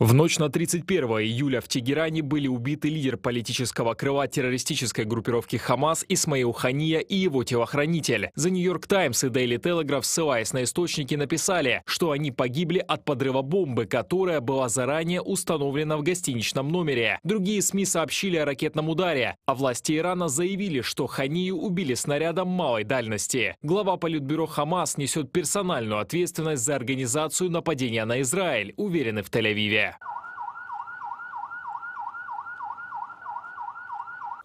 В ночь на 31 июля в Тегеране были убиты лидер политического крыла террористической группировки «Хамас» Исмаил Хания и его телохранитель. The New York Times и Daily Telegraph, ссылаясь на источники, написали, что они погибли от подрыва бомбы, которая была заранее установлена в гостиничном номере. Другие СМИ сообщили о ракетном ударе, а власти Ирана заявили, что Ханию убили снарядом малой дальности. Глава политбюро «Хамас» несет персональную ответственность за организацию нападения на Израиль, уверены в Тель-Авиве.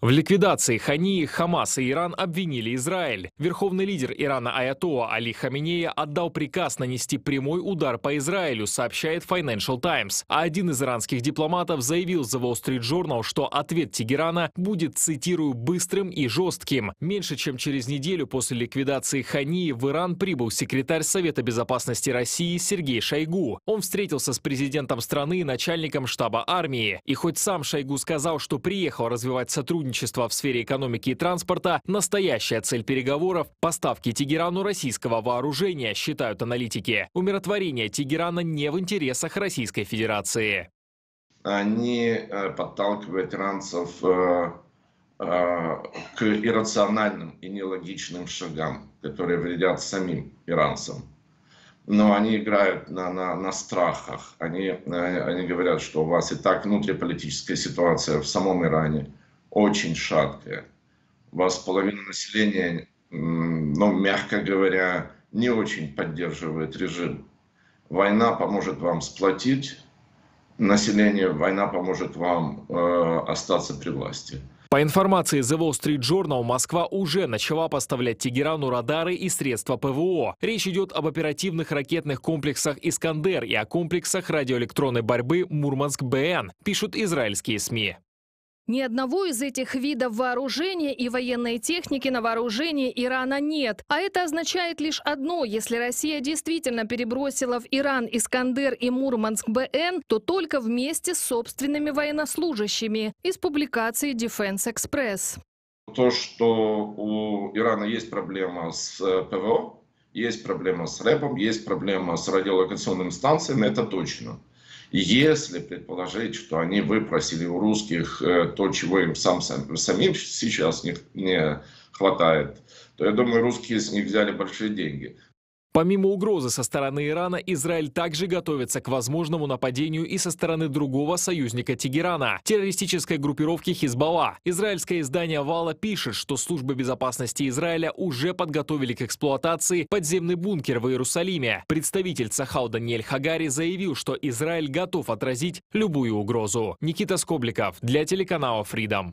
В ликвидации Хании, Хамас и Иран обвинили Израиль. Верховный лидер Ирана Аятоа Али Хаминея отдал приказ нанести прямой удар по Израилю, сообщает Financial Times. А один из иранских дипломатов заявил The Wall Street Journal, что ответ Тегерана будет, цитирую, «быстрым и жестким». Меньше чем через неделю после ликвидации Хании в Иран прибыл секретарь Совета безопасности России Сергей Шойгу. Он встретился с президентом страны и начальником штаба армии. И хоть сам Шойгу сказал, что приехал развивать сотрудничество сотрудничества в сфере экономики и транспорта – настоящая цель переговоров – поставки Тегерану российского вооружения, считают аналитики. Умиротворение Тегерана не в интересах Российской Федерации. Они э, подталкивают иранцев э, э, к иррациональным и нелогичным шагам, которые вредят самим иранцам. Но они играют на, на, на страхах. Они, они говорят, что у вас и так внутриполитическая ситуация в самом Иране – очень шаткая. У вас половина населения, ну, мягко говоря, не очень поддерживает режим. Война поможет вам сплотить население, война поможет вам э, остаться при власти. По информации The Wall Street Journal, Москва уже начала поставлять Тегерану радары и средства ПВО. Речь идет об оперативных ракетных комплексах «Искандер» и о комплексах радиоэлектронной борьбы «Мурманск-БН», пишут израильские СМИ. Ни одного из этих видов вооружения и военной техники на вооружении Ирана нет. А это означает лишь одно. Если Россия действительно перебросила в Иран Искандер и Мурманск-БН, то только вместе с собственными военнослужащими. Из публикации Defense Express. То, что у Ирана есть проблема с э, ПВО, есть проблема с рэпом, есть проблема с радиолокационными станциями, это точно если предположить, что они выпросили у русских э, то, чего им сам, самим сейчас не, не хватает, то я думаю, русские с них взяли большие деньги. Помимо угрозы со стороны Ирана, Израиль также готовится к возможному нападению и со стороны другого союзника Тегерана – террористической группировки «Хизбалла». Израильское издание «Вала» пишет, что службы безопасности Израиля уже подготовили к эксплуатации подземный бункер в Иерусалиме. Представитель Сахау Даниэль Хагари заявил, что Израиль готов отразить любую угрозу. Никита Скобликов для телеканала Freedom.